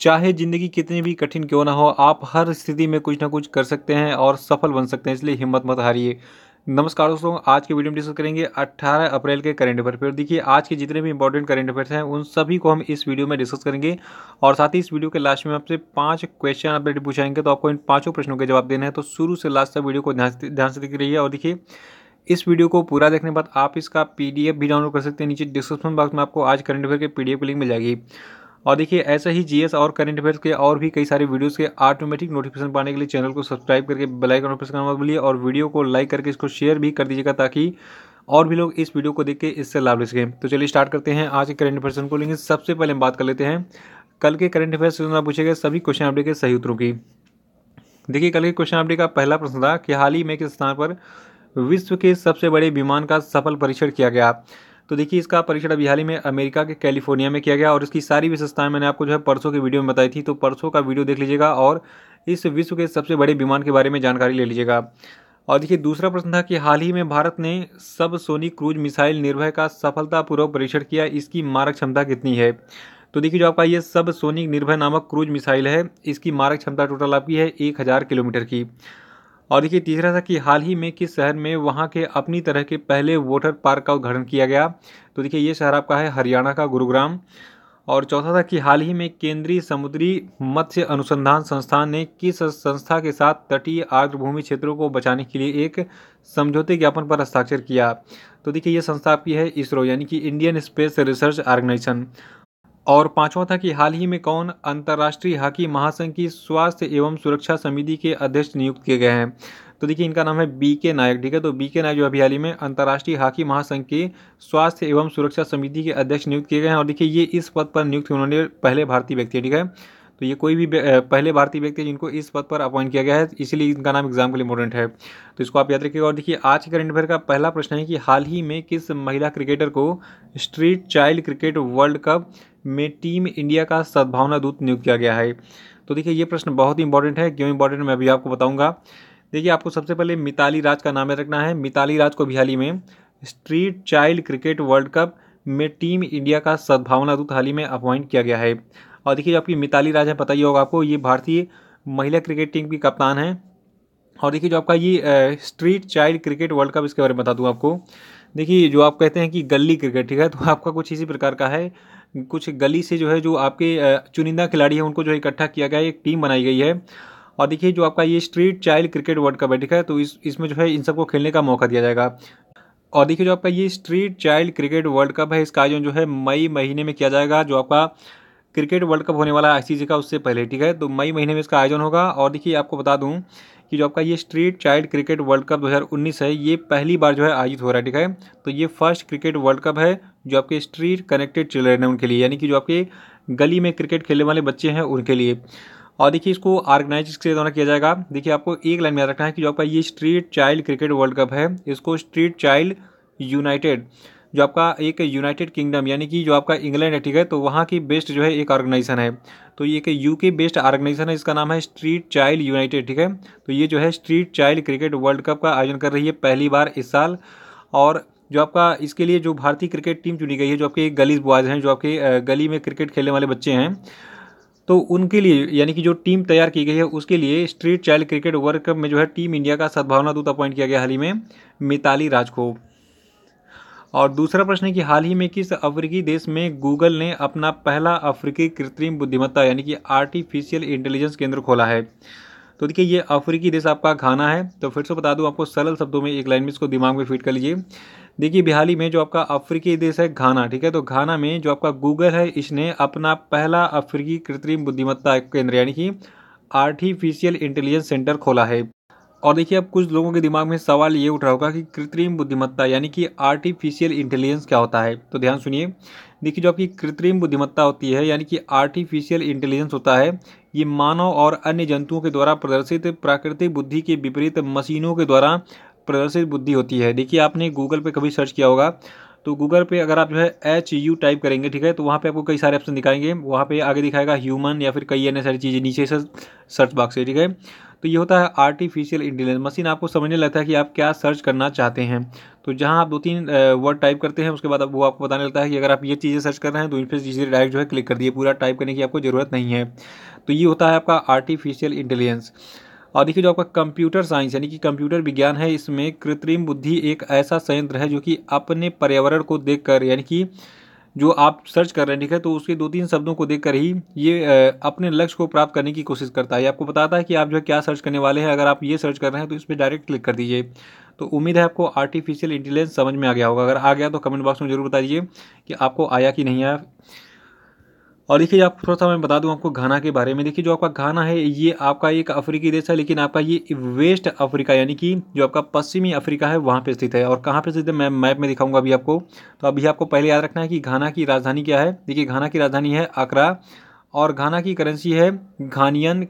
चाहे ज़िंदगी कितनी भी कठिन क्यों ना हो आप हर स्थिति में कुछ ना कुछ कर सकते हैं और सफल बन सकते हैं इसलिए हिम्मत मत हारिए नमस्कार दोस्तों आज के वीडियो में डिस्कस करेंगे 18 अप्रैल के करंट अफेयर पर देखिए आज के जितने भी इंपॉर्टेंट करंट अफेयर्स हैं उन सभी को हम इस वीडियो में डिस्कस करेंगे और साथ ही इस वीडियो के लास्ट में आपसे पांच क्वेश्चन अपडेट पूछाएंगे तो आपको इन पांचों प्रश्नों के जवाब देना है तो शुरू से लास्ट तक वीडियो को ध्यान से दिख रही है और देखिए इस वीडियो को पूरा देखने के बाद आप इसका पीडीएफ भी डाउनलोड कर सकते हैं नीचे डिस्क्रिप्शन बॉक्स में आपको आज करंट अफेयर के पीडीएफ की लिंक मिल जाएगी और देखिए ऐसा ही जीएस और करंट अफेयर्स के और भी कई सारे वीडियोस के ऑटोमेटिक नोटिफिकेशन पाने के लिए चैनल को सब्सक्राइब करके बेल आइकन प्रेस करना मत भूलिए और वीडियो को लाइक करके इसको शेयर भी कर दीजिएगा ताकि और भी लोग इस वीडियो को देख के इससे लाभ ले सकें तो चलिए स्टार्ट करते हैं आज के करंट अफेयर्स को लेंगे सबसे पहले हम बात कर लेते हैं कल के करंट अफेयर्स से आप पूछे गए सभी क्वेश्चन अपडेट के सही उत्तरों की देखिए कल के क्वेश्चन अपडेट का पहला प्रश्न था कि हाल ही में किस स्थान पर विश्व के सबसे बड़े विमान का सफल परीक्षण किया गया तो देखिए इसका परीक्षण अभी हाल ही में अमेरिका के कैलिफोर्निया में किया गया और इसकी सारी विशेषताएं मैंने आपको जो है परसों की वीडियो में बताई थी तो परसों का वीडियो देख लीजिएगा और इस विश्व के सबसे बड़े विमान के बारे में जानकारी ले लीजिएगा और देखिए दूसरा प्रश्न था कि हाल ही में भारत ने सब सोनी क्रूज मिसाइल निर्भय का सफलतापूर्वक परीक्षण किया इसकी मारक क्षमता कितनी है तो देखिए जो आपका ये सब सोनी निर्भय नामक क्रूज मिसाइल है इसकी मारक क्षमता टोटल आपकी है एक हज़ार किलोमीटर की और देखिए तीसरा था कि हाल ही में किस शहर में वहाँ के अपनी तरह के पहले वोटर पार्क का उद्घाटन किया गया तो देखिए ये शहर आपका है हरियाणा का गुरुग्राम और चौथा था कि हाल ही में केंद्रीय समुद्री मत्स्य अनुसंधान संस्थान ने किस संस्था के साथ तटीय आर्द्रभूमि क्षेत्रों को बचाने के लिए एक समझौते ज्ञापन पर हस्ताक्षर किया तो देखिए ये संस्था आपकी है इसरो यानी कि इंडियन स्पेस रिसर्च ऑर्गेनाइजेशन और पांचवा था कि हाल ही में कौन अंतर्राष्ट्रीय हॉकी महासंघ की स्वास्थ्य एवं सुरक्षा समिति के अध्यक्ष नियुक्त किए गए हैं तो देखिए इनका नाम है बी के नायक ठीक है तो बी के नायक जो अभी हाल ही में अंतर्राष्ट्रीय हॉकी महासंघ के स्वास्थ्य एवं सुरक्षा समिति के अध्यक्ष नियुक्त किए गए हैं और देखिए ये इस पद पर नियुक्त उन्होंने पहले भारतीय व्यक्ति है ठीक है तो ये कोई भी पहले भारतीय व्यक्ति जिनको इस पद पर अपॉइंट किया गया है इसीलिए इनका नाम एग्जाम के लिए इंपॉर्टेंट है तो इसको आप याद रखिएगा और देखिए आज के करंट अफेयर का पहला प्रश्न है कि हाल ही में किस महिला क्रिकेटर को street child cricket world cup में टीम इंडिया का सद्भावना दूत नियुक्त किया गया है तो देखिए ये प्रश्न बहुत ही इंपॉर्टेंट है क्यों इंपॉर्टेंट मैं अभी आपको बताऊंगा देखिए आपको सबसे पहले मिताली राज का नाम याद रखना है मिताली राज को भी हाल ही में street child cricket world cup में टीम इंडिया का सद्भावना दूत हाल ही में अपॉइंट किया गया है और देखिए जो आपकी मिताली राज है पता ही होगा आपको ये भारतीय महिला क्रिकेट टीम की कप्तान है और देखिए जो आपका ये street child cricket world cup इसके बारे में बता दूँ आपको देखिए जो आप कहते हैं कि गली क्रिकेट ठीक है तो आपका कुछ इसी प्रकार का है कुछ गली से जो है जो आपके चुनिंदा खिलाड़ी हैं उनको जो है इकट्ठा किया गया एक टीम बनाई गई है और देखिए जो आपका ये street child cricket world cup है ठीक है तो इस इसमें जो है इन सबको खेलने का मौका दिया जाएगा और देखिए जो आपका ये street child cricket world cup है इसका आयोजन जो है मई महीने में किया जाएगा जो आपका क्रिकेट वर्ल्ड कप होने वाला है आई का उससे पहले ठीक है तो मई महीने में इसका आयोजन होगा और देखिए आपको बता दूं कि जो आपका ये street child cricket world cup 2019 है ये पहली बार जो है आयोजित हो रहा है ठीक है तो ये फर्स्ट क्रिकेट वर्ल्ड कप है जो आपके स्ट्रीट कनेक्टेड चिल्ड्रेन है उनके लिए यानी कि जो आपके गली में क्रिकेट खेलने वाले बच्चे हैं उनके लिए और देखिए इसको ऑर्गेनाइज इसके द्वारा किया जाएगा देखिए आपको एक लाइन में याद रखना है कि जो आपका ये street child cricket world cup है इसको स्ट्रीट चाइल्ड यूनाइटेड जो आपका एक यूनाइटेड किंगडम यानी कि जो आपका इंग्लैंड है ठीक है तो वहाँ की बेस्ट जो है एक ऑर्गेनाइजेशन है तो ये एक यूके बेस्ड ऑर्गेनाइजेशन है इसका नाम है स्ट्रीट चाइल्ड यूनाइटेड ठीक है तो ये जो है street child cricket world cup का आयोजन कर रही है पहली बार इस साल और जो आपका इसके लिए जो भारतीय क्रिकेट टीम चुनी गई है जो आपके गली बॉयज़ हैं जो आपके गली में क्रिकेट खेलने वाले बच्चे हैं तो उनके लिए यानी कि जो टीम तैयार की गई है उसके लिए street child cricket world cup में जो है टीम इंडिया का सद्भावना दूत अपॉइंट किया गया हाल ही में मिताली राज को और दूसरा प्रश्न है कि हाल ही में किस अफ्रीकी देश में गूगल ने अपना पहला अफ्रीकी कृत्रिम बुद्धिमत्ता यानी कि आर्टिफिशियल इंटेलिजेंस केंद्र खोला है तो देखिए ये अफ्रीकी देश आपका खाना है तो फिर से बता दूं आपको सरल शब्दों में एक लाइन में इसको दिमाग में फिट कर लीजिए देखिए बिहार में जो आपका अफ्रीकी देश है घाना ठीक है तो घाना में जो आपका गूगल है इसने अपना पहला अफ्रीकी कृत्रिम बुद्धिमत्ता केंद्र यानी कि आर्टिफिशियल इंटेलिजेंस सेंटर खोला है और देखिए अब कुछ लोगों के दिमाग में सवाल ये उठ रहा होगा कि कृत्रिम बुद्धिमत्ता यानी कि आर्टिफिशियल इंटेलिजेंस क्या होता है तो ध्यान सुनिए देखिए जो आपकी कृत्रिम बुद्धिमत्ता होती है यानी कि आर्टिफिशियल इंटेलिजेंस होता है ये मानव और अन्य जंतुओं के द्वारा प्रदर्शित प्राकृतिक बुद्धि के विपरीत मशीनों के द्वारा प्रदर्शित बुद्धि होती है देखिए आपने गूगल पर कभी सर्च किया होगा तो गूगल पे अगर आप जो है एच यू टाइप करेंगे ठीक है तो वहाँ पे आपको कई सारे ऑप्शन दिखाएंगे वहाँ पे आगे दिखाएगा ह्यूमन या फिर कई अन्य सारी चीज़ें नीचे से सर्च बॉक्स है ठीक है तो ये होता है आर्टिफिशियल इंटेलिजेंस मशीन आपको समझने लगता है कि आप क्या सर्च करना चाहते हैं तो जहाँ आप दो तीन वर्ड टाइप करते हैं उसके बाद वो आपको बताने लगता है कि अगर आप ये चीज़ें सर्च कर रहे हैं तो इन चीज़ें डायरेक्ट जो है क्लिक कर दिए पूरा टाइप करने की आपको ज़रूरत नहीं है तो ये होता है आपका आर्टिफिशियल इंटेलिजेंस और देखिए जो आपका कंप्यूटर साइंस यानी कि कंप्यूटर विज्ञान है इसमें कृत्रिम बुद्धि एक ऐसा संयंत्र है जो कि अपने पर्यावरण को देखकर यानी कि जो आप सर्च कर रहे हैं ठीक है तो उसके दो तीन शब्दों को देखकर ही ये अपने लक्ष्य को प्राप्त करने की कोशिश करता है आपको बताता है कि आप जो है क्या सर्च करने वाले हैं अगर आप ये सर्च कर रहे हैं तो इस पर डायरेक्ट क्लिक कर दीजिए तो उम्मीद है आपको आर्टिफिशियल इंटेलिजेंस समझ में आ गया होगा अगर आ गया तो कमेंट बॉक्स में जरूर बताइए कि आपको आया कि नहीं आया और देखिए आपको थोड़ा सा मैं बता दूं आपको घाना के बारे में देखिए जो आपका घाना है ये आपका एक अफ्रीकी देश है लेकिन आपका ये वेस्ट अफ्रीका यानी कि जो आपका पश्चिमी अफ्रीका है वहाँ पर स्थित है और कहाँ पर स्थित है मैं मैप में दिखाऊंगा अभी आपको तो अभी आपको पहले याद रखना है कि घाना की राजधानी क्या है देखिए घाना की राजधानी है आकरा और घाना की करेंसी है घानियन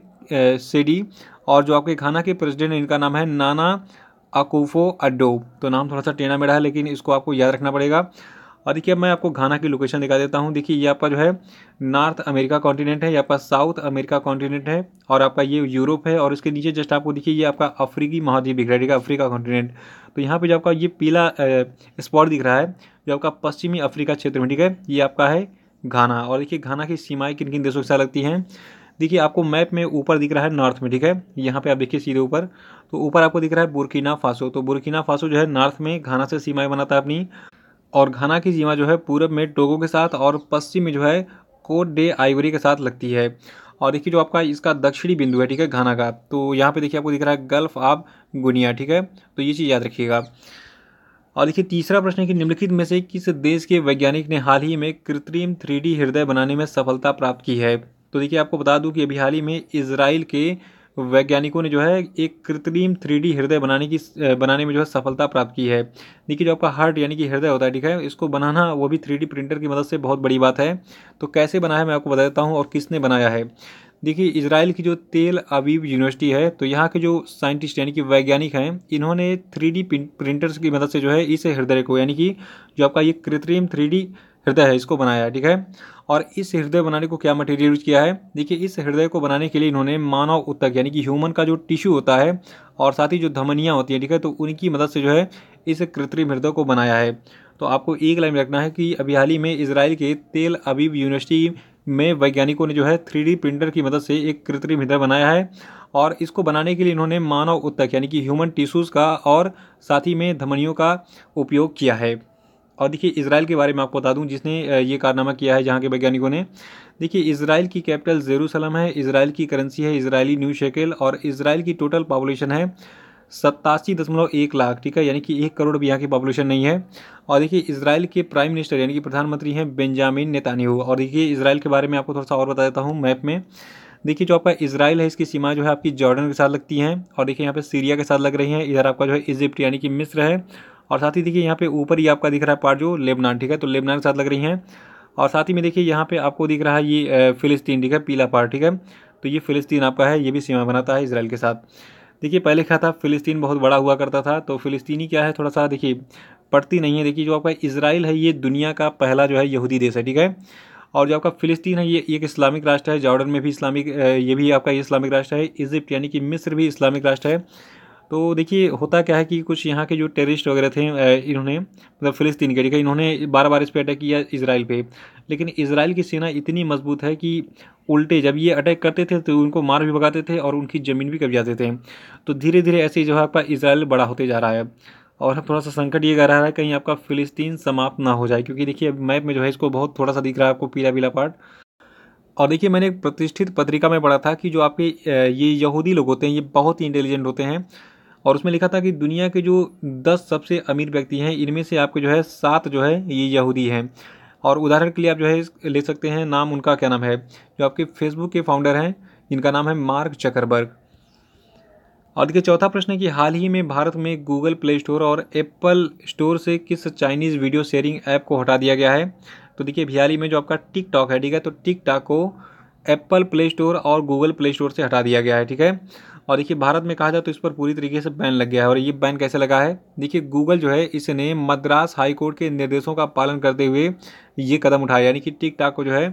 सेडी और जो आपके घाना के प्रेसिडेंट इनका नाम है नाना अकूफो अड्डो तो नाम थोड़ा सा टेढ़ा मेढ़ा है लेकिन इसको आपको याद रखना पड़ेगा और देखिए मैं आपको घाना की लोकेशन दिखा देता हूँ देखिए यहाँ पर जो है नॉर्थ अमेरिका कॉन्टिनेंट है यहाँ पर साउथ अमेरिका कॉन्टिनेंट है और आपका ये यूरोप है और उसके नीचे जस्ट आपको देखिए ये आपका अफ्रीकी महाद्वीप दिख रहा है ठीक है अफ्रीका कॉन्टिनेंट तो यहाँ पर जो आपका ये पीला स्पॉट दिख रहा है जो आपका पश्चिमी अफ्रीका क्षेत्र में ठीक है ये आपका है घाना और देखिए घाना की सीमाएँ किन किन देशों के साथ लगती हैं देखिए आपको मैप में ऊपर दिख रहा है नॉर्थ में ठीक है यहाँ पे आप देखिए सीधे ऊपर तो ऊपर आपको दिख रहा है बुरकीना फासो तो बुरकीना फासो जो है नॉर्थ में घाना से सीमाएं बनाता है अपनी और घाना की सीमा जो है पूरब में टोगो के साथ और पश्चिम में जो है कोट डे आइवरी के साथ लगती है और देखिए जो आपका इसका दक्षिणी बिंदु है ठीक है घाना का तो यहाँ पे देखिए आपको दिख रहा है गल्फ ऑफ गुनिया ठीक है तो ये चीज़ याद रखिएगा और देखिए तीसरा प्रश्न है कि निम्नलिखित में से किस देश के वैज्ञानिक ने हाल ही में कृत्रिम थ्री हृदय बनाने में सफलता प्राप्त की है तो देखिए आपको बता दूँ कि अभी हाल ही में इसराइल के वैज्ञानिकों ने जो है एक कृत्रिम थ्री हृदय बनाने की बनाने में जो है सफलता प्राप्त की है देखिए जो आपका हार्ट यानी कि हृदय होता है ठीक है इसको बनाना वो भी थ्री प्रिंटर की मदद से बहुत बड़ी बात है तो कैसे बनाया मैं आपको बता देता हूँ और किसने बनाया है देखिए इसराइल की जो तेल अबीब यूनिवर्सिटी है तो यहाँ के जो साइंटिस्ट यानी कि वैज्ञानिक हैं इन्होंने थ्री प्रिंटर्स की मदद से जो है इस हृदय को यानी कि जो आपका ये कृत्रिम थ्री हृदय है इसको बनाया है ठीक है और इस हृदय बनाने को क्या मटेरियल यूज किया है देखिए इस हृदय को बनाने के लिए इन्होंने मानव उत्तक यानी कि ह्यूमन का जो टिश्यू होता है और साथ ही जो धमनियाँ होती हैं ठीक है तो उनकी मदद से जो है इस कृत्रिम हृदय को बनाया है तो आपको एक लाइन रखना है कि अभी हाल ही में इसराइल के तेल अबीब यूनिवर्सिटी में वैज्ञानिकों ने जो है थ्री प्रिंटर की मदद से एक कृत्रिम हृदय बनाया है और इसको बनाने के लिए इन्होंने मानव उत्तक यानी कि ह्यूमन टिश्यूज़ का और साथ ही में धमनियों का उपयोग किया है और देखिए इसराइल के बारे में आपको बता दूं जिसने ये कारनामा किया है जहाँ के वैज्ञानिकों ने देखिए इसराइल की कैपिटल जेरूसलम है इसराइल की करेंसी है इसराइली न्यू शेकेल और इसराइल की टोटल पॉपुलेशन है सत्तासी दशमलव एक लाख ठीक है यानी कि एक करोड़ भी यहाँ की पॉपुलेशन नहीं है और देखिए इसराइल के प्राइम मिनिस्टर यानी कि प्रधानमंत्री हैं बेंजामिन नेतान्याहू और देखिए इसराइल के बारे में आपको थोड़ा सा और बता देता हूँ मैप में देखिए जो आपका इसराइल है इसकी सीमा जो है आपकी जॉर्डन के साथ लगती है और देखिए यहाँ पे सीरिया के साथ लग रही है इधर आपका जो है इजिप्ट यानी कि मिस्र है और साथ ही देखिए यहाँ पे ऊपर ही आपका दिख रहा है पार्ट जो लेबनान ठीक है तो लेबनान के साथ लग रही हैं और साथ ही में देखिए यहाँ पे आपको दिख रहा है ये फिलिस्तीन ठीक है पीला पार्ट ठीक है तो ये फिलिस्तीन आपका है ये भी सीमा बनाता है इसराइल के साथ देखिए पहले क्या था फिलिस्तीन बहुत बड़ा हुआ करता था तो फिलिस्तीनी क्या है थोड़ा सा देखिए पड़ती नहीं है देखिए जो आपका इसराइल है ये दुनिया का पहला जो है यहूदी देश है ठीक है और जो आपका फ़िलिस्तीन है ये एक इस्लामिक राष्ट्र है जॉर्डन में भी इस्लामिक ये भी आपका इस्लामिक राष्ट्र है इजिप्ट यानी कि मिस्र भी इस्लामिक राष्ट्र है तो देखिए होता क्या है कि कुछ यहाँ के जो टेररिस्ट वगैरह थे इन्होंने मतलब फ़िलिस्तीन के ठीक है इन्होंने बार बार इस पर अटैक किया इसराइल पे लेकिन इसराइल की सेना इतनी मजबूत है कि उल्टे जब ये अटैक करते थे तो उनको मार भी भगाते थे और उनकी ज़मीन भी कब जाते थे तो धीरे धीरे ऐसे जो है आपका इसराइल बड़ा होते जा रहा है और थोड़ा सा संकट ये रहा है कहीं आपका फ़िलिस्तीन समाप्त ना हो जाए क्योंकि देखिए मैप में जो है इसको बहुत थोड़ा सा दिख रहा है आपको पीला पीला पार्ट और देखिए मैंने एक प्रतिष्ठित पत्रिका में पढ़ा था कि जो आपके ये यहूदी लोग होते हैं ये बहुत ही इंटेलिजेंट होते हैं और उसमें लिखा था कि दुनिया के जो दस सबसे अमीर व्यक्ति हैं इनमें से आपके जो है सात जो है ये यहूदी हैं और उदाहरण के लिए आप जो है ले सकते हैं नाम उनका क्या नाम है जो आपके फेसबुक के फाउंडर हैं इनका नाम है मार्क चकरबर्ग और देखिए चौथा प्रश्न है कि हाल ही में भारत में गूगल प्ले स्टोर और एप्पल स्टोर से किस चाइनीज़ वीडियो शेयरिंग ऐप को हटा दिया गया है तो देखिए भियाली में जो आपका टिकटॉक है ठीक है तो टिकटॉक को एप्पल प्ले स्टोर और गूगल प्ले स्टोर से हटा दिया गया है ठीक है और देखिए भारत में कहा जाए तो इस पर पूरी तरीके से बैन लग गया है और ये बैन कैसे लगा है देखिए गूगल जो है इसने मद्रास हाई कोर्ट के निर्देशों का पालन करते हुए ये कदम उठाया यानी कि टिक को जो है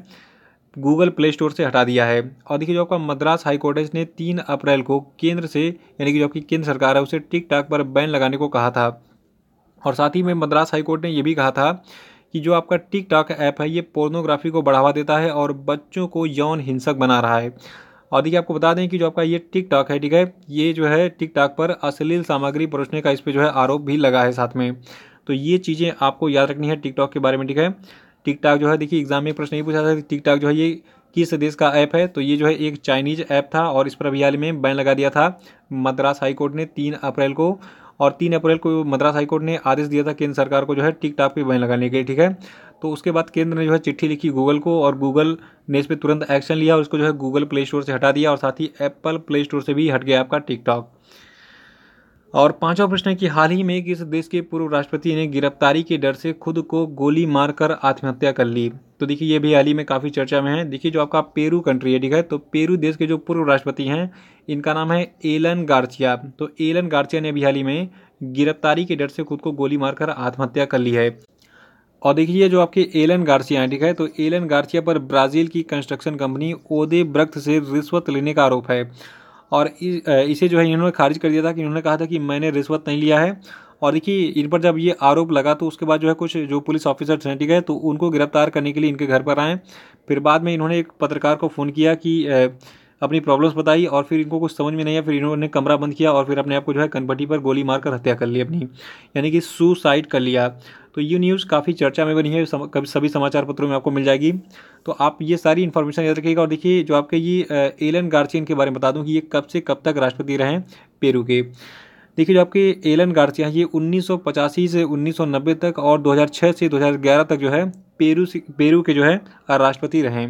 गूगल प्ले स्टोर से हटा दिया है और देखिए जो आपका मद्रास हाई कोर्ट इसने तीन अप्रैल को केंद्र से यानी कि जो आपकी केंद्र सरकार है उसे टिक पर बैन लगाने को कहा था और साथ ही में मद्रास हाई कोर्ट ने यह भी कहा था कि जो आपका टिकटॉक ऐप है ये पोर्नोग्राफी को बढ़ावा देता है और बच्चों को यौन हिंसक बना रहा है और देखिए आपको बता दें कि जो आपका ये टिक टॉक है ठीक है ये जो है टिक टॉक पर अश्लील सामग्री परोसने का इस पर जो है आरोप भी लगा है साथ में तो ये चीज़ें आपको याद रखनी है टिकटॉक के बारे में ठीक है टिकटॉक जो है देखिए एग्जाम में प्रश्न ये पूछा था टिक टॉक जो है ये किस देश का ऐप है तो ये जो है एक चाइनीज ऐप था और इस पर अभी हाल में बैन लगा दिया था मद्रास हाईकोर्ट ने तीन अप्रैल को और तीन अप्रैल को मद्रास हाईकोर्ट ने आदेश दिया था केंद्र सरकार को जो है टिकटॉक पर बैन लगाने के लिए ठीक है तो उसके बाद केंद्र ने जो है चिट्ठी लिखी गूगल को और गूगल ने इस पर तुरंत एक्शन लिया और इसको जो है गूगल प्ले स्टोर से हटा दिया और साथ ही एप्पल प्ले स्टोर से भी हट गया आपका टिकटॉक और पांचवा प्रश्न है कि हाल ही में किस देश के पूर्व राष्ट्रपति ने गिरफ्तारी के डर से खुद को गोली मारकर आत्महत्या कर ली तो देखिए ये भी हाल ही में काफ़ी चर्चा में है देखिए जो आपका पेरू कंट्री है ठीक है तो पेरू देश के जो पूर्व राष्ट्रपति हैं इनका नाम है एलन गार्चिया तो एलन गार्चिया ने भी हाल ही में गिरफ्तारी के डर से खुद को गोली मारकर आत्महत्या कर ली है और देखिए जो आपके एलन गार्सिया है ठीक है तो एलन गार्सिया पर ब्राज़ील की कंस्ट्रक्शन कंपनी ओदे ब्रक्त से रिश्वत लेने का आरोप है और इसे जो है इन्होंने खारिज कर दिया था कि इन्होंने कहा था कि मैंने रिश्वत नहीं लिया है और देखिए इन पर जब ये आरोप लगा तो उसके बाद जो है कुछ जो पुलिस ऑफिसर्स हैं ठीक है तो उनको गिरफ्तार करने के लिए इनके घर पर आए फिर बाद में इन्होंने एक पत्रकार को फ़ोन किया कि अपनी प्रॉब्लम्स बताई और फिर इनको कुछ समझ में नहीं आया फिर इन्होंने कमरा बंद किया और फिर अपने आप को जो है कनपट्टी पर गोली मारकर हत्या कर ली अपनी यानी कि सुसाइड कर लिया तो ये न्यूज़ काफ़ी चर्चा में बनी है कभी सभी समाचार पत्रों में आपको मिल जाएगी तो आप ये सारी इन्फॉर्मेशन याद रखिएगा और देखिए जो आपके ये एलन गार्चियन के बारे में बता दूँ कि ये कब से कब तक राष्ट्रपति रहे पेरू के देखिए जो आपके एलन गार्सिया ये उन्नीस से उन्नीस तक और दो से दो तक जो है पेरू से पेरू के जो है राष्ट्रपति रहे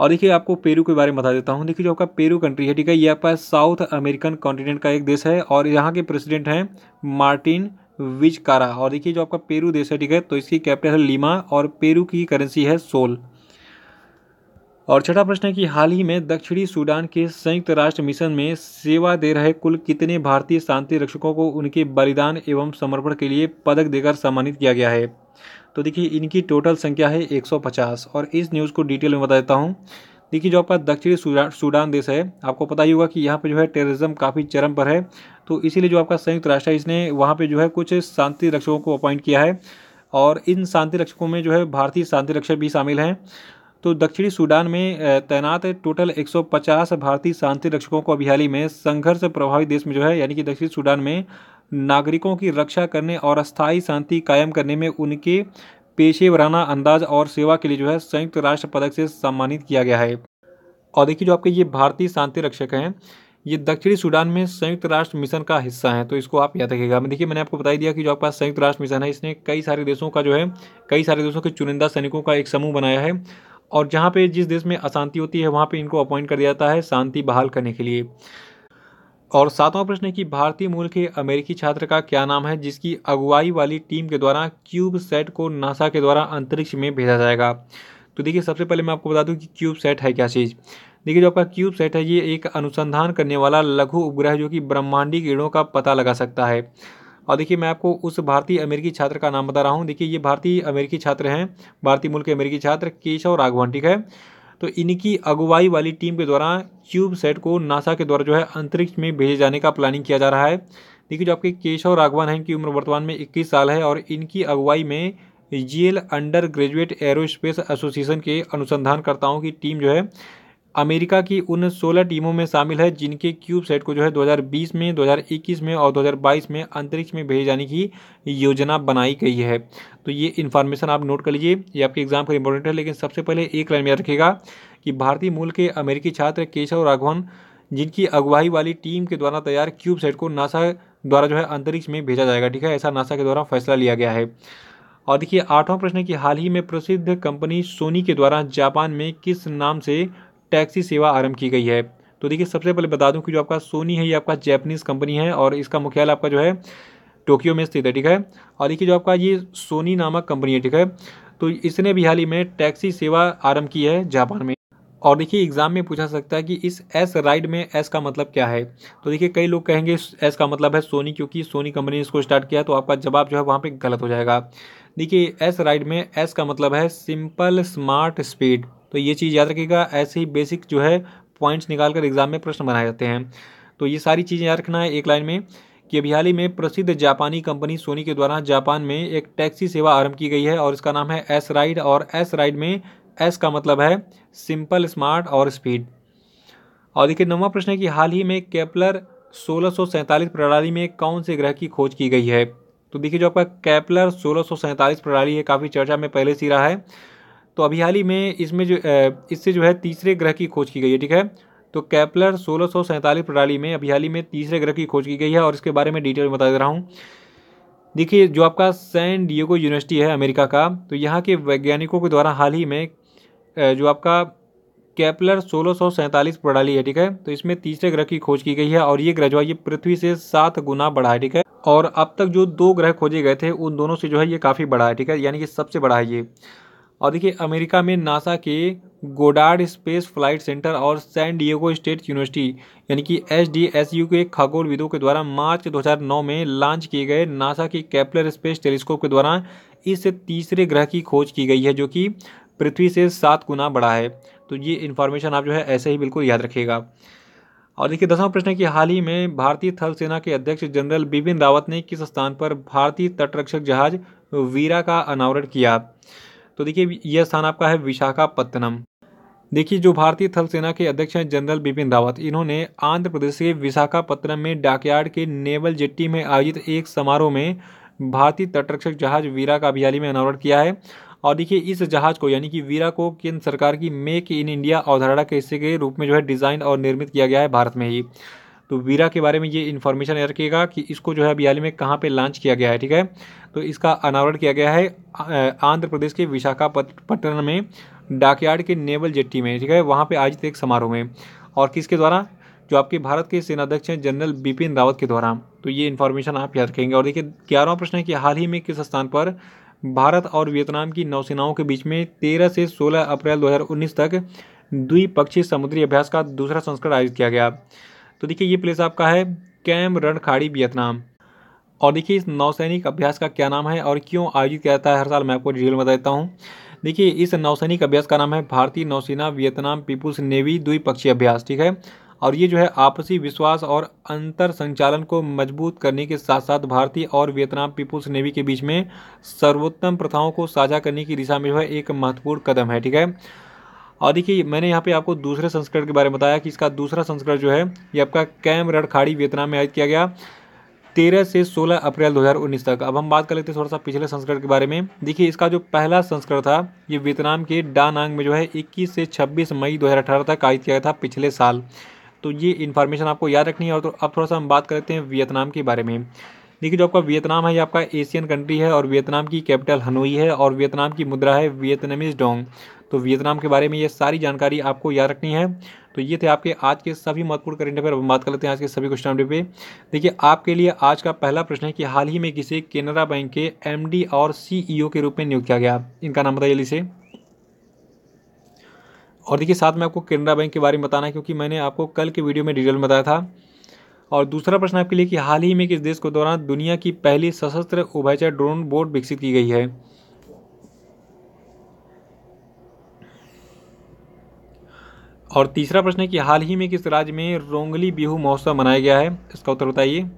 और देखिए आपको पेरू के बारे में बता देता हूँ देखिए जो आपका पेरू कंट्री है ठीक है ये आपका साउथ अमेरिकन कॉन्टिनेंट का एक देश है और यहाँ के प्रेसिडेंट हैं मार्टिन विज कारा और देखिए जो आपका पेरू देश है ठीक है तो इसकी कैपिटल है लीमा और पेरू की करेंसी है सोल और छठा प्रश्न है कि हाल ही में दक्षिणी सूडान के संयुक्त राष्ट्र मिशन में सेवा दे रहे कुल कितने भारतीय शांति रक्षकों को उनके बलिदान एवं समर्पण के लिए पदक देकर सम्मानित किया गया है तो देखिए इनकी टोटल संख्या है 150 और इस न्यूज़ को डिटेल में बता देता हूँ देखिए जो आपका दक्षिणी सूडान देश है आपको पता ही होगा कि यहाँ पे जो है टेररिज्म काफ़ी चरम पर है तो इसीलिए जो आपका संयुक्त राष्ट्र है इसने वहाँ पे जो है कुछ शांति रक्षकों को अपॉइंट किया है और इन शांति रक्षकों में जो है भारतीय शांति रक्षक भी शामिल हैं तो दक्षिणी सूडान में तैनात टोटल 150 भारतीय शांति रक्षकों को अभियाली में संघर्ष प्रभावित देश में जो है यानी कि दक्षिणी सूडान में नागरिकों की रक्षा करने और अस्थायी शांति कायम करने में उनके पेशेवराना अंदाज और सेवा के लिए जो है संयुक्त राष्ट्र पदक से सम्मानित किया गया है और देखिए जो आपके ये भारतीय शांति रक्षक हैं ये दक्षिणी सूडान में संयुक्त राष्ट्र मिशन का हिस्सा है तो इसको आप याद रखिएगा देखिए मैंने आपको बताई दिया कि जो आपका संयुक्त राष्ट्र मिशन है इसने कई सारे देशों का जो है कई सारे देशों के चुनिंदा सैनिकों का एक समूह बनाया है और जहाँ पे जिस देश में अशांति होती है वहाँ पे इनको अपॉइंट कर दिया जाता है शांति बहाल करने के लिए और सातवां प्रश्न है कि भारतीय मूल के अमेरिकी छात्र का क्या नाम है जिसकी अगुवाई वाली टीम के द्वारा क्यूब सेट को नासा के द्वारा अंतरिक्ष में भेजा जाएगा तो देखिए सबसे पहले मैं आपको बता दूं कि क्यूब सेट है क्या चीज़ देखिए जो आपका क्यूब सेट है ये एक अनुसंधान करने वाला लघु उपग्रह जो कि ब्रह्मांडी किरणों का पता लगा सकता है और देखिए मैं आपको उस भारतीय अमेरिकी छात्र का नाम बता रहा हूँ देखिए ये भारतीय अमेरिकी छात्र हैं भारतीय मूल के अमेरिकी छात्र केशव राघवन ठीक है तो इनकी अगुवाई वाली टीम के द्वारा क्यूब सेट को नासा के द्वारा जो है अंतरिक्ष में भेजे जाने का प्लानिंग किया जा रहा है देखिए जो आपके केशव राघवन हैं इनकी उम्र वर्तमान में 21 साल है और इनकी अगुवाई में जी अंडर ग्रेजुएट एरोस्पेस एसोसिएशन के अनुसंधानकर्ताओं की टीम जो है अमेरिका की उन 16 टीमों में शामिल है जिनके क्यूब सेट को जो है 2020 में 2021 में और 2022 में अंतरिक्ष में भेजे जाने की योजना बनाई गई है तो ये इन्फॉर्मेशन आप नोट कर लीजिए ये आपके एग्जाम का इंपॉर्टेंट है लेकिन सबसे पहले एक लाइन में रखेगा कि भारतीय मूल के अमेरिकी छात्र केशव राघवन जिनकी अगुवाई वाली टीम के द्वारा तैयार क्यूब सेट को नासा द्वारा जो है अंतरिक्ष में भेजा जाएगा ठीक है ऐसा नासा के द्वारा फैसला लिया गया है और देखिए आठवां प्रश्न है कि हाल ही में प्रसिद्ध कंपनी सोनी के द्वारा जापान में किस नाम से टैक्सी सेवा आरंभ की गई है तो देखिए सबसे पहले बता दूं कि जो आपका सोनी है ये आपका जैपनीज़ कंपनी है और इसका मुख्यालय आपका जो है टोक्यो में स्थित है ठीक है और देखिए जो आपका ये सोनी नामक कंपनी है ठीक है तो इसने भी हाल ही में टैक्सी सेवा आरंभ की है जापान में और देखिए एग्जाम में पूछा सकता है कि इस एस राइड में एस का मतलब क्या है तो देखिए कई लोग कहेंगे एस का मतलब है सोनी क्योंकि सोनी कंपनी ने इसको स्टार्ट किया तो आपका जवाब जो है वहाँ पे गलत हो जाएगा देखिए एस राइड में एस का मतलब है सिंपल स्मार्ट स्पीड तो ये चीज़ याद रखिएगा ऐसे ही बेसिक जो है पॉइंट्स निकाल कर एग्जाम में प्रश्न बनाए जाते हैं तो ये सारी चीज़ें याद रखना है एक लाइन में कि अभी हाल ही में प्रसिद्ध जापानी कंपनी सोनी के द्वारा जापान में एक टैक्सी सेवा आरंभ की गई है और इसका नाम है एस राइड और एस राइड में एस का मतलब है सिंपल स्मार्ट और स्पीड और देखिए नवा प्रश्न है कि हाल ही में कैप्लर सोलह प्रणाली में कौन से ग्रह की खोज की गई है तो देखिए जो आपका कैप्लर सोलह प्रणाली है काफ़ी चर्चा में पहले सी रहा है तो अभी हाल ही में इसमें जो इससे जो है तीसरे ग्रह की खोज की गई है ठीक है तो कैपलर सोलह प्रणाली में अभी हाल ही में तीसरे ग्रह की खोज की गई है और इसके बारे में डिटेल बता दे रहा हूँ देखिए जो आपका सैन डिएगो यूनिवर्सिटी है अमेरिका का तो यहाँ के वैज्ञानिकों के द्वारा हाल ही में जो आपका कैपलर सोलह प्रणाली है ठीक है तो इसमें तीसरे ग्रह की खोज की गई है और ये ग्रह जो है ये पृथ्वी से सात गुना बड़ा है ठीक है और अब तक जो दो ग्रह खोजे गए थे उन दोनों से जो है ये काफ़ी बड़ा है ठीक है यानी कि सबसे बड़ा है ये और देखिए अमेरिका में नासा के गोडार्ड स्पेस फ्लाइट सेंटर और सैन डिएगो स्टेट यूनिवर्सिटी यानी कि एच डी एस यू के खगोलविदों के द्वारा मार्च 2009 में लॉन्च किए गए नासा की कैप्लर स्पेस टेलीस्कोप के द्वारा इस तीसरे ग्रह की खोज की गई है जो कि पृथ्वी से सात गुना बड़ा है तो ये इन्फॉर्मेशन आप जो है ऐसे ही बिल्कुल याद रखिएगा और देखिए दसवां प्रश्न कि हाल ही में भारतीय थल सेना के अध्यक्ष जनरल बिपिन रावत ने किस स्थान पर भारतीय तटरक्षक जहाज वीरा का अनावरण किया तो देखिए यह स्थान आपका है विशाखापत्तनम देखिए जो भारतीय थल सेना के अध्यक्ष हैं जनरल बिपिन रावत इन्होंने आंध्र प्रदेश के विशाखापत्तनम में डाकयार्ड के नेवल जेट्टी में आयोजित एक समारोह में भारतीय तटरक्षक जहाज वीरा का अभियाली में अनावरण किया है और देखिए इस जहाज को यानी कि वीरा को केंद्र सरकार की मेक इन इंडिया अवधारणा के हिस्से के रूप में जो है डिज़ाइन और निर्मित किया गया है भारत में ही तो वीरा के बारे में ये इन्फॉर्मेशन याद रखिएगा कि इसको जो है बयाली में कहाँ पर लॉन्च किया गया है ठीक है तो इसका अनावरण किया गया है आंध्र प्रदेश के विशाखापट्टनम में डाकयार्ड के नेवल जेट्टी में ठीक है वहाँ पर आयोजित एक समारोह में और किसके द्वारा जो आपके भारत के सेनाध्यक्ष हैं जनरल बिपिन रावत के द्वारा तो ये इन्फॉर्मेशन आप याद रखेंगे और देखिए ग्यारहवा प्रश्न है कि हाल ही में किस स्थान पर भारत और वियतनाम की नौसेनाओं के बीच में 13 से 16 अप्रैल 2019 तक द्विपक्षीय समुद्री अभ्यास का दूसरा संस्करण आयोजित किया गया तो देखिए ये प्लेस आपका है कैम रणखाड़ी खाड़ी वियतनाम और देखिए इस नौसैनिक अभ्यास का क्या नाम है और क्यों आयोजित किया जाता है हर साल मैं आपको डिटेल बता देता हूँ देखिए इस नौसैनिक अभ्यास का नाम है भारतीय नौसेना वियतनाम पीपुल्स नेवी द्विपक्षीय अभ्यास ठीक है और ये जो है आपसी विश्वास और अंतर संचालन को मजबूत करने के साथ साथ भारतीय और वियतनाम पीपुल्स नेवी के बीच में सर्वोत्तम प्रथाओं को साझा करने की दिशा में जो है एक महत्वपूर्ण कदम है ठीक है और देखिए मैंने यहाँ पे आपको दूसरे संस्करण के बारे में बताया कि इसका दूसरा संस्करण जो है ये आपका कैम रड खाड़ी वियतनाम में आयोजित किया गया तेरह से सोलह अप्रैल दो तक अब हम बात कर लेते हैं थोड़ा सा पिछले संस्करण के बारे में देखिए इसका जो पहला संस्करण था ये वियतनाम के डानांग में जो है इक्कीस से छब्बीस मई दो तक आयोजित किया गया था पिछले साल तो ये इन्फॉर्मेशन आपको याद रखनी है और तो अब थोड़ा सा हम बात कर लेते हैं वियतनाम के बारे में देखिए जो आपका वियतनाम है ये आपका एशियन कंट्री है और वियतनाम की कैपिटल हनोई है और वियतनाम की मुद्रा है वियतनामीज डोंग तो वियतनाम के बारे में ये सारी जानकारी आपको याद रखनी है तो ये थे आपके आज के सभी महत्वपूर्ण करेंट अफेयर बात कर लेते हैं आज के सभी क्वेश्चन अपडेट पे देखिए आपके लिए आज का पहला प्रश्न है कि हाल ही में किसे केनरा बैंक के एम और सी e के रूप में नियुक्त किया गया इनका नाम बताइए इसे और देखिए साथ में आपको केनरा बैंक के बारे में बताना है क्योंकि मैंने आपको कल के वीडियो में डिटेल बताया था और दूसरा प्रश्न आपके लिए कि हाल ही में किस देश के दौरान दुनिया की पहली सशस्त्र उभयचर ड्रोन बोट विकसित की गई है और तीसरा प्रश्न है कि हाल ही में किस राज्य में रोंगली बिहू महोत्सव मनाया गया है इसका उत्तर बताइए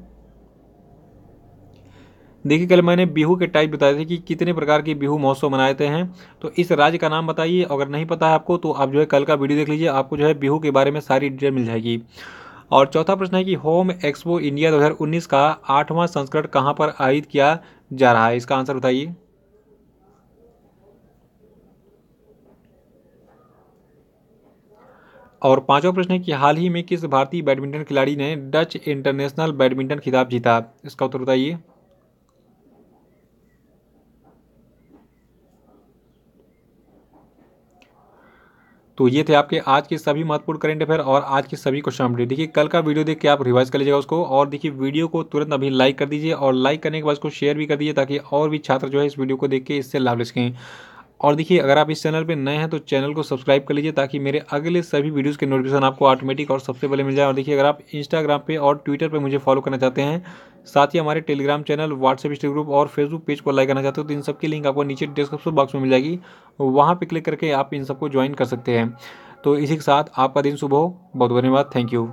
देखिए कल मैंने बिहू के टाइप बताए थे कि कितने प्रकार के बिहू महोत्सव मनाए जाते हैं तो इस राज्य का नाम बताइए अगर नहीं पता है आपको तो आप जो है कल का वीडियो देख लीजिए आपको जो है बिहू के बारे में सारी डिटेल मिल जाएगी और चौथा प्रश्न है कि होम एक्सपो इंडिया 2019 का आठवां संस्करण कहाँ पर आयोजित किया जा रहा है इसका आंसर बताइए और पांचवा प्रश्न है कि हाल ही में किस भारतीय बैडमिंटन खिलाड़ी ने डच इंटरनेशनल बैडमिंटन खिताब जीता इसका उत्तर बताइए तो ये थे आपके आज के सभी महत्वपूर्ण करेंट अफेयर और आज के सभी क्वेश्चन अपडेट देखिए कल का वीडियो देख के आप रिवाइज कर लीजिएगा उसको और देखिए वीडियो को तुरंत अभी लाइक कर दीजिए और लाइक करने के बाद उसको शेयर भी कर दीजिए ताकि और भी छात्र जो है इस वीडियो को देख के इससे लाभ ले सकें और देखिए अगर आप इस चैनल पर नए हैं तो चैनल को सब्सक्राइब कर लीजिए ताकि मेरे अगले सभी वीडियोज़ के नोटिफिकेशन आपको ऑटोमेटिक और सबसे पहले मिल जाए और देखिए अगर आप इंस्टाग्राम पर और ट्विटर पर मुझे फॉलो करना चाहते हैं साथ ही हमारे Telegram channel WhatsApp state group और फेसबुक पेज को लाइक करना चाहते हो तो इन सबकी लिंक आपको नीचे डिस्क्रिप्शन बॉक्स में मिल जाएगी वहाँ पर क्लिक करके आप इन सबको ज्वाइन कर सकते हैं तो इसी के साथ आपका दिन सुबह हो बहुत धन्यवाद थैंक यू